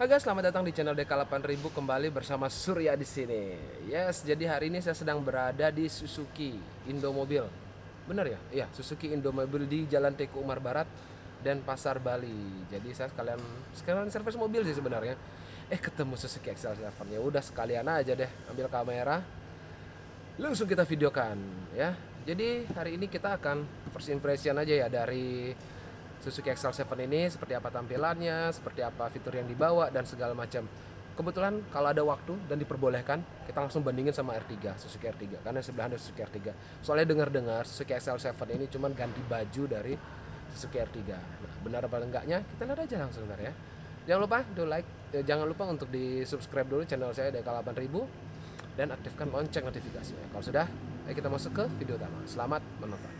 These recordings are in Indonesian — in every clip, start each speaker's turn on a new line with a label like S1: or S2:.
S1: Oke, selamat datang di channel DK8000 kembali bersama Surya di sini. Yes, jadi hari ini saya sedang berada di Suzuki Indomobil. Benar ya? Iya, Suzuki Indomobil di Jalan Teku Umar Barat dan Pasar Bali. Jadi saya sekalian sekalian servis mobil sih sebenarnya. Eh ketemu Suzuki XL7 ya udah sekalian aja deh ambil kamera. Langsung kita videokan ya. Jadi hari ini kita akan first impression aja ya dari Suzuki XL7 ini seperti apa tampilannya, seperti apa fitur yang dibawa dan segala macam. Kebetulan kalau ada waktu dan diperbolehkan, kita langsung bandingin sama R3, Suzuki R3 karena sebelah ada Suzuki R3. Soalnya dengar-dengar Suzuki XL7 ini cuman ganti baju dari Suzuki R3. Nah, benar apa enggaknya? Kita lihat aja langsung ntar ya. Jangan lupa do like, eh, jangan lupa untuk di subscribe dulu channel saya Dekal 8000 dan aktifkan lonceng notifikasinya. Kalau sudah, ayo kita masuk ke video utama. Selamat menonton.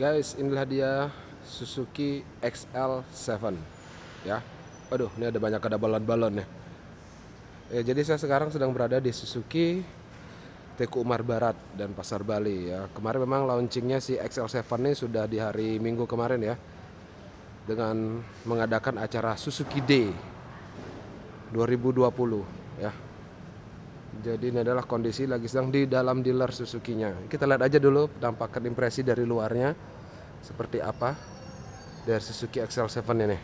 S1: Guys, inilah dia Suzuki XL7 ya. Aduh, ini ada banyak ada balon-balon ya. ya. Jadi saya sekarang sedang berada di Suzuki Teku Umar Barat dan Pasar Bali ya. Kemarin memang launchingnya si XL7 ini sudah di hari Minggu kemarin ya dengan mengadakan acara Suzuki Day 2020 ya. Jadi ini adalah kondisi lagi sedang di dalam dealer Suzuki-nya. Kita lihat aja dulu penampakan impresi dari luarnya seperti apa dari Suzuki XL7 ini.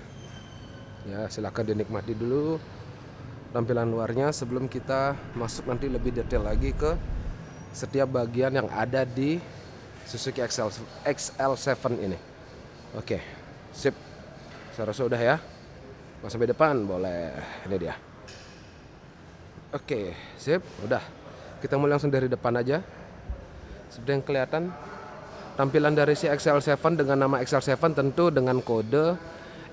S1: Ya, silakan dinikmati dulu tampilan luarnya sebelum kita masuk nanti lebih detail lagi ke setiap bagian yang ada di Suzuki XL XL7 ini. Oke, sip. Saya rasa udah ya. Mau sampai depan boleh. Ini dia. Oke, sip. Udah. Kita mulai langsung dari depan aja. Seperti yang kelihatan tampilan dari si XL7 dengan nama XL7 tentu dengan kode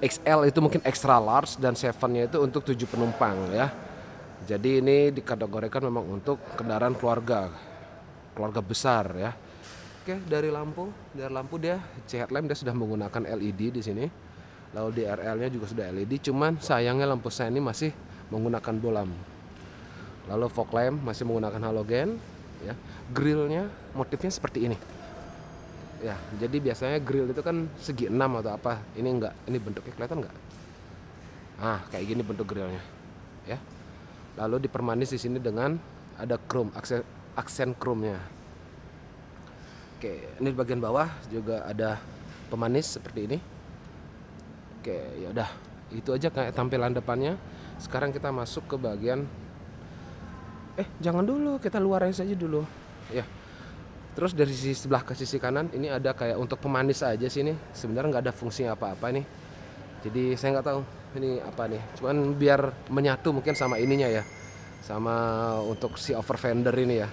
S1: XL itu mungkin extra large dan 7-nya itu untuk 7 penumpang ya. Jadi ini dikategorikan memang untuk kendaraan keluarga. Keluarga besar ya. Oke, dari lampu, dari lampu dia C lamp dia sudah menggunakan LED di sini lalu DRL-nya juga sudah LED cuman sayangnya lampu saya ini masih menggunakan bolam lalu fog lamp masih menggunakan halogen ya grillnya motifnya seperti ini ya jadi biasanya grill itu kan segi enam atau apa ini enggak ini bentuknya kelihatan enggak ah kayak gini bentuk grillnya ya lalu dipermanis di sini dengan ada chrome aksen aksen chrome-nya oke ini di bagian bawah juga ada pemanis seperti ini Oke, ya udah. Itu aja kayak tampilan depannya. Sekarang kita masuk ke bagian Eh, jangan dulu, kita luarin saja dulu. Ya. Terus dari sisi sebelah ke sisi kanan ini ada kayak untuk pemanis aja sini. Sebenarnya nggak ada fungsi apa-apa nih. Jadi saya nggak tahu ini apa nih. Cuman biar menyatu mungkin sama ininya ya. Sama untuk si over fender ini ya.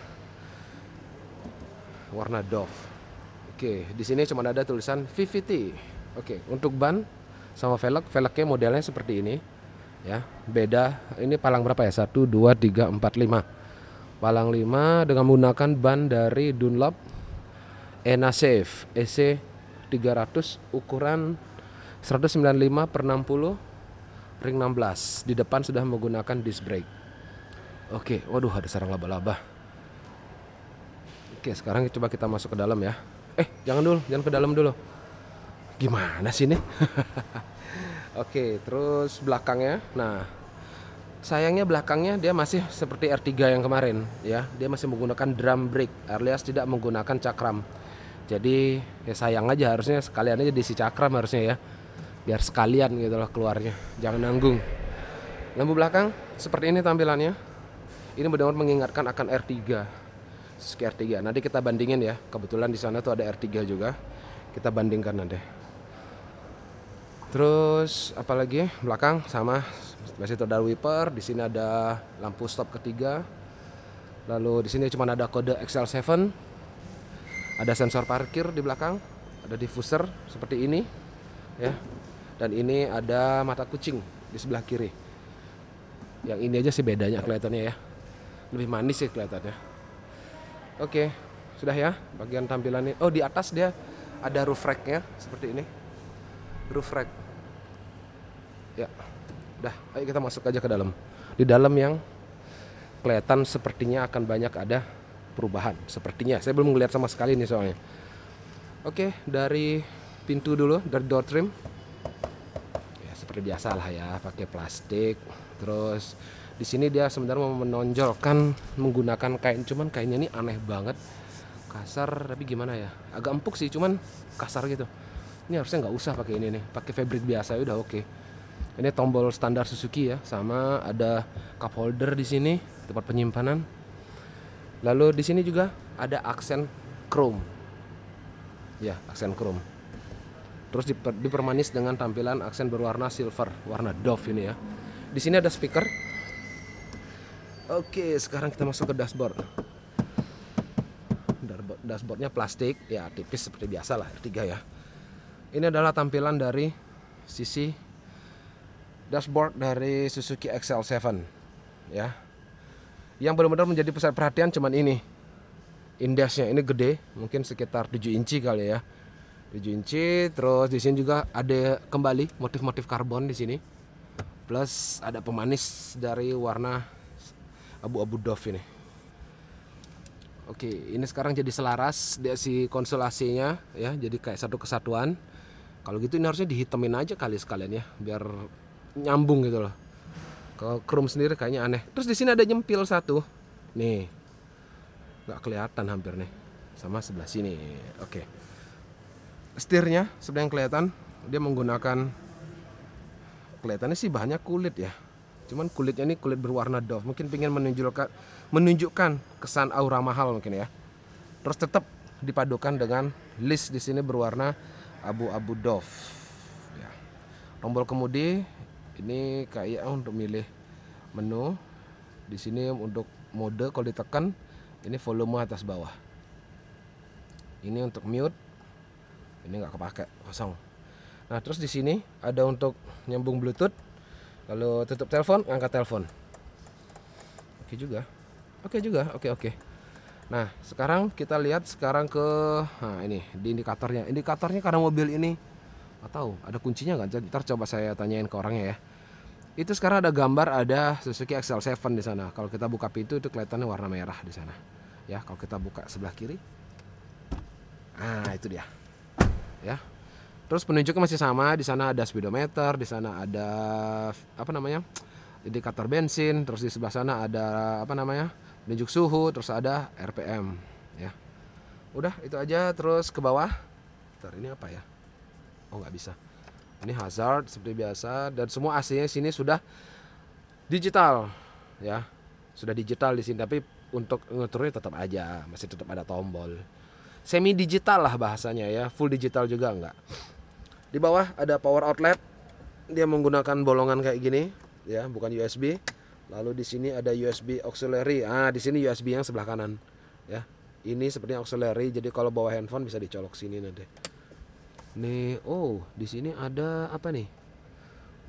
S1: Warna Dove. Oke, di sini cuma ada tulisan VVT. Oke, untuk ban sama velg velgnya modelnya seperti ini ya beda ini palang berapa ya satu dua tiga empat lima palang lima dengan menggunakan ban dari Dunlop Enasafe EC 300 ukuran 195 per 60 ring 16 di depan sudah menggunakan disc brake oke waduh ada sarang laba-laba oke sekarang coba kita masuk ke dalam ya eh jangan dulu jangan ke dalam dulu gimana sih ini? oke terus belakangnya nah sayangnya belakangnya dia masih seperti R3 yang kemarin ya dia masih menggunakan drum brake alias tidak menggunakan cakram jadi ya sayang aja harusnya sekalian aja diisi cakram harusnya ya biar sekalian gitu loh keluarnya jangan nanggung lampu belakang seperti ini tampilannya ini benar-benar mengingatkan akan R3 Suzuki R3 nanti kita bandingin ya kebetulan di sana tuh ada R3 juga kita bandingkan nanti Terus apalagi belakang sama masih ada wiper, di sini ada lampu stop ketiga. Lalu di sini cuma ada kode XL7. Ada sensor parkir di belakang, ada diffuser seperti ini ya. Dan ini ada mata kucing di sebelah kiri. Yang ini aja sih bedanya kelihatannya ya. Lebih manis sih kelihatannya. Oke, sudah ya bagian tampilannya. Oh, di atas dia ada roof racknya seperti ini roof rack ya udah, ayo kita masuk aja ke dalam di dalam yang kelihatan sepertinya akan banyak ada perubahan sepertinya saya belum melihat sama sekali nih soalnya oke dari pintu dulu dari door trim ya seperti biasa lah ya pakai plastik terus di sini dia sebenarnya mau menonjolkan menggunakan kain cuman kainnya ini aneh banget kasar tapi gimana ya agak empuk sih cuman kasar gitu ini harusnya nggak usah pakai ini nih pakai fabric biasa ya udah oke okay. ini tombol standar Suzuki ya sama ada cup holder di sini tempat penyimpanan lalu di sini juga ada aksen chrome ya aksen chrome terus diper, dipermanis dengan tampilan aksen berwarna silver warna dove ini ya di sini ada speaker oke sekarang kita masuk ke dashboard dashboardnya plastik ya tipis seperti biasa lah tiga ya ini adalah tampilan dari sisi dashboard dari Suzuki XL7 ya. Yang benar-benar menjadi pusat perhatian cuman ini. indeksnya ini gede, mungkin sekitar 7 inci kali ya. 7 inci, terus di sini juga ada kembali motif-motif karbon di sini. Plus ada pemanis dari warna abu-abu doff ini. Oke, ini sekarang jadi selaras dia si konsolasinya ya, jadi kayak satu kesatuan. Kalau gitu ini harusnya dihitamin aja kali sekalian ya, biar nyambung gitu loh. Kalau chrome sendiri kayaknya aneh. Terus di sini ada nyempil satu. Nih. Nggak kelihatan hampir nih. Sama sebelah sini. Oke. Setirnya sebenarnya kelihatan dia menggunakan kelihatannya sih bahannya kulit ya. Cuman kulitnya ini kulit berwarna dove. Mungkin pengen menunjukkan menunjukkan kesan aura mahal mungkin ya. Terus tetap dipadukan dengan list di sini berwarna abu-abu dove. Ya. Tombol kemudi ini kayak untuk milih menu. Di sini untuk mode kalau ditekan ini volume atas bawah. Ini untuk mute. Ini nggak kepake, kosong. Nah, terus di sini ada untuk nyambung Bluetooth. Lalu tutup telepon, angkat telepon. Oke juga. Oke okay juga, oke okay, oke. Okay. Nah, sekarang kita lihat sekarang ke nah ini di indikatornya. Indikatornya karena mobil ini atau ada kuncinya nggak? Ntar coba saya tanyain ke orangnya ya. Itu sekarang ada gambar ada Suzuki XL7 di sana. Kalau kita buka pintu itu kelihatannya warna merah di sana. Ya, kalau kita buka sebelah kiri. Ah, itu dia. Ya. Terus penunjuknya masih sama, di sana ada speedometer, di sana ada apa namanya? indikator bensin, terus di sebelah sana ada apa namanya? penunjuk suhu terus ada RPM ya udah itu aja terus ke bawah Bentar, ini apa ya oh nggak bisa ini hazard seperti biasa dan semua AC-nya sini sudah digital ya sudah digital di sini tapi untuk ngaturnya tetap aja masih tetap ada tombol semi digital lah bahasanya ya full digital juga enggak di bawah ada power outlet dia menggunakan bolongan kayak gini ya bukan USB Lalu di sini ada USB auxiliary. Ah, di sini USB yang sebelah kanan. Ya. Ini sepertinya auxiliary. Jadi kalau bawa handphone bisa dicolok sini nanti. Nih, oh, di sini ada apa nih?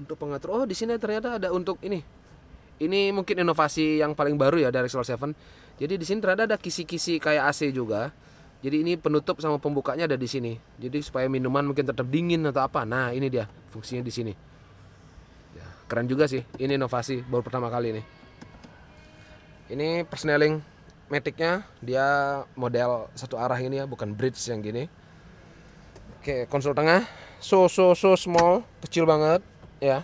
S1: Untuk pengatur. Oh, di sini ternyata ada untuk ini. Ini mungkin inovasi yang paling baru ya dari Solar 7. Jadi di sini ternyata ada kisi-kisi kayak AC juga. Jadi ini penutup sama pembukanya ada di sini. Jadi supaya minuman mungkin tetap dingin atau apa. Nah, ini dia fungsinya di sini keren juga sih ini inovasi baru pertama kali nih ini persneling metiknya dia model satu arah ini ya bukan bridge yang gini oke konsol tengah so so so small kecil banget ya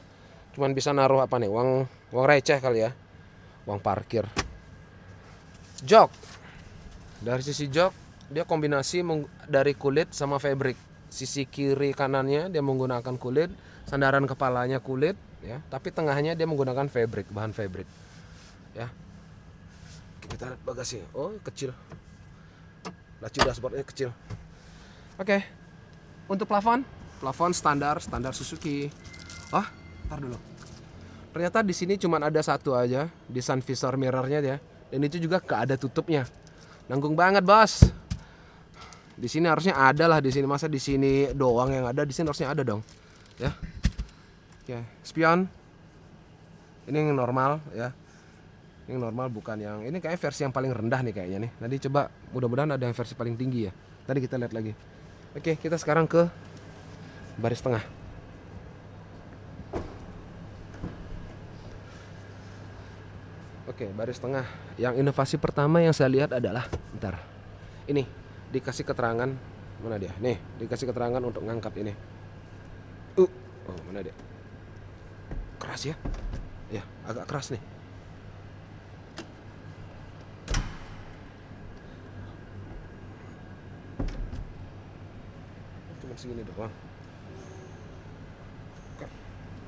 S1: cuman bisa naruh apa nih uang uang receh kali ya uang parkir jok dari sisi jok dia kombinasi dari kulit sama fabric sisi kiri kanannya dia menggunakan kulit sandaran kepalanya kulit ya tapi tengahnya dia menggunakan fabric bahan fabric ya kita lihat bagasi oh kecil laci dashboardnya kecil oke okay. untuk plafon plafon standar standar Suzuki oh ntar dulu ternyata di sini cuma ada satu aja di sun visor mirrornya ya dan itu juga gak ada tutupnya nanggung banget bos di sini harusnya ada lah di sini masa di sini doang yang ada di sini harusnya ada dong ya ya spion ini yang normal ya ini yang normal bukan yang ini kayak versi yang paling rendah nih kayaknya nih nanti coba mudah-mudahan ada yang versi paling tinggi ya tadi kita lihat lagi oke kita sekarang ke baris tengah oke baris tengah yang inovasi pertama yang saya lihat adalah ntar ini dikasih keterangan mana dia nih dikasih keterangan untuk ngangkat ini uh oh mana dia keras ya. Ya, agak keras nih. Cuma segini doang.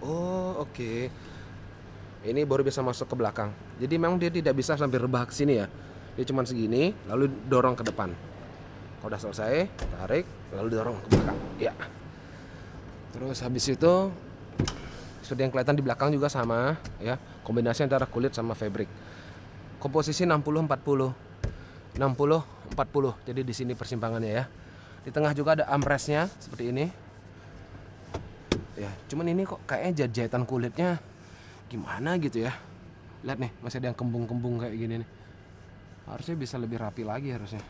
S1: Oh, oke. Okay. Ini baru bisa masuk ke belakang. Jadi memang dia tidak bisa sampai rebah ke sini ya. Dia cuma segini, lalu dorong ke depan. Kalau udah selesai, tarik, lalu dorong ke belakang. Ya. Terus habis itu seperti yang kelihatan di belakang juga sama ya kombinasi antara kulit sama fabric komposisi 60 40 60 40 jadi di sini persimpangannya ya di tengah juga ada armrestnya seperti ini ya cuman ini kok kayaknya jahitan kulitnya gimana gitu ya lihat nih masih ada yang kembung-kembung kayak gini nih harusnya bisa lebih rapi lagi harusnya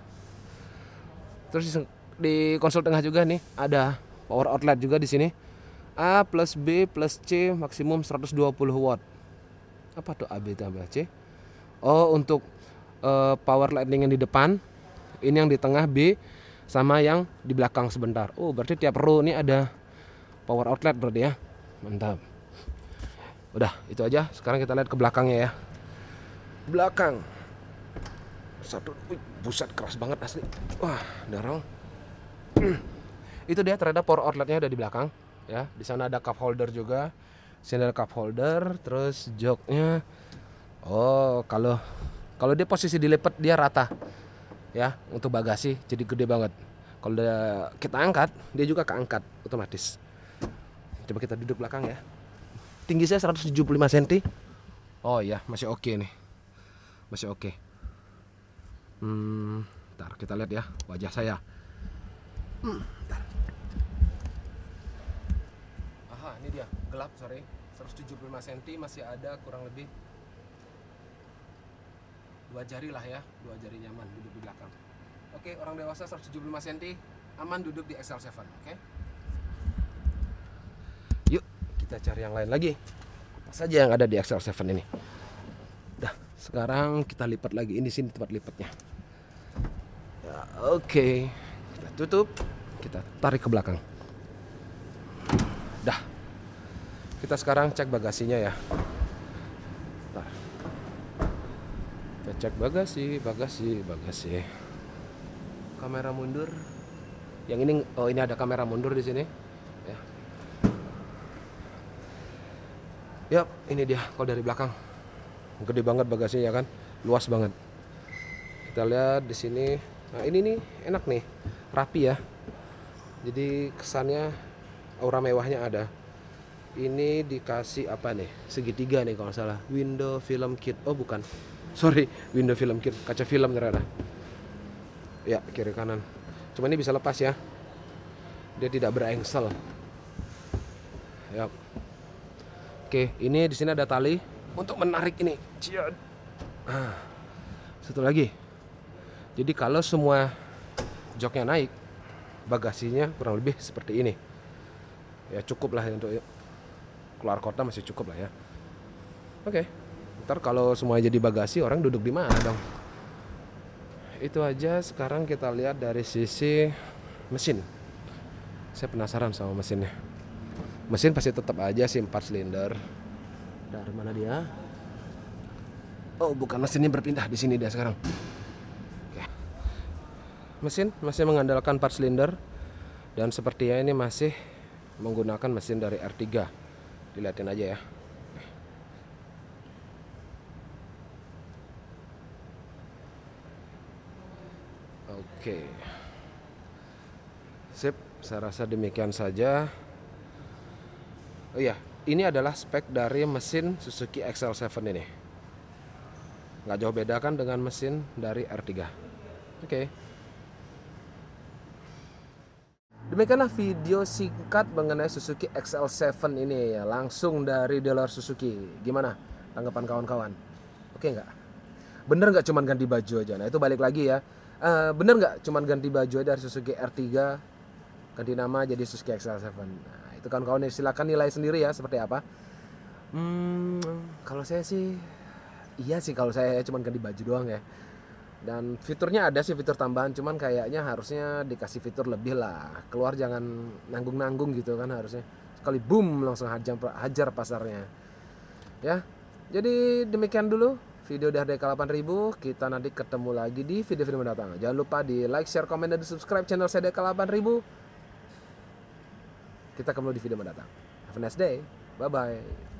S1: terus di konsol tengah juga nih ada power outlet juga di sini A plus B plus C maksimum 120 watt apa tuh A B tambah C Oh untuk uh, power lightning yang di depan ini yang di tengah B sama yang di belakang sebentar Oh berarti tiap row ini ada power outlet berarti ya mantap udah itu aja sekarang kita lihat ke belakangnya ya belakang satu wih, buset keras banget asli wah dorong itu dia ternyata power outletnya ada di belakang ya di sana ada cup holder juga sini ada cup holder terus joknya oh kalau kalau dia posisi dilepet dia rata ya untuk bagasi jadi gede banget kalau kita angkat dia juga keangkat otomatis coba kita duduk belakang ya tinggi saya 175 cm oh ya masih oke okay nih masih oke okay. hmm ntar kita lihat ya wajah saya hmm. ini dia gelap sorry 175 cm masih ada kurang lebih dua jari lah ya dua jari nyaman duduk di belakang oke orang dewasa 175 cm aman duduk di XL7 oke yuk kita cari yang lain lagi apa saja yang ada di XL7 ini dah sekarang kita lipat lagi ini sini tempat lipatnya ya, oke kita tutup kita tarik ke belakang Kita sekarang cek bagasinya ya. Bentar. Kita cek bagasi, bagasi, bagasi. Kamera mundur. Yang ini oh ini ada kamera mundur di sini. Ya. yep, ini dia kalau dari belakang. Gede banget bagasinya ya kan, luas banget. Kita lihat di sini. Nah, ini nih enak nih. Rapi ya. Jadi kesannya aura mewahnya ada ini dikasih apa nih segitiga nih kalau salah window film kit oh bukan sorry window film kit kaca film ternyata ya kiri kanan cuma ini bisa lepas ya dia tidak berengsel ya oke ini di sini ada tali untuk menarik ini Cian. Ah, satu lagi jadi kalau semua joknya naik bagasinya kurang lebih seperti ini ya cukup lah untuk keluar kota masih cukup lah ya oke okay. ntar kalau semua jadi bagasi orang duduk di mana dong itu aja sekarang kita lihat dari sisi mesin saya penasaran sama mesinnya mesin pasti tetap aja sih 4 silinder dari mana dia oh bukan mesinnya berpindah di sini dia sekarang mesin masih mengandalkan 4 silinder dan sepertinya ini masih menggunakan mesin dari R3 dilihatin aja ya oke sip saya rasa demikian saja oh iya ini adalah spek dari mesin Suzuki XL7 ini nggak jauh beda kan dengan mesin dari R3 oke okay. Sampaikanlah video singkat mengenai Suzuki XL7 ini ya, langsung dari dealer Suzuki. Gimana tanggapan kawan-kawan? Oke nggak? Bener nggak cuman ganti baju aja? Nah itu balik lagi ya. Uh, bener nggak cuman ganti baju aja dari Suzuki R3 ganti nama jadi Suzuki XL7? Nah itu kawan-kawan ya, silakan nilai sendiri ya seperti apa. Hmm, kalau saya sih, iya sih kalau saya ya, cuman ganti baju doang ya dan fiturnya ada sih fitur tambahan cuman kayaknya harusnya dikasih fitur lebih lah keluar jangan nanggung-nanggung gitu kan harusnya sekali boom langsung hajar hajar pasarnya ya jadi demikian dulu video dari Kalapan 8000 kita nanti ketemu lagi di video-video mendatang jangan lupa di like share komen dan di subscribe channel saya DK 8000 kita ketemu di video mendatang have a nice day bye bye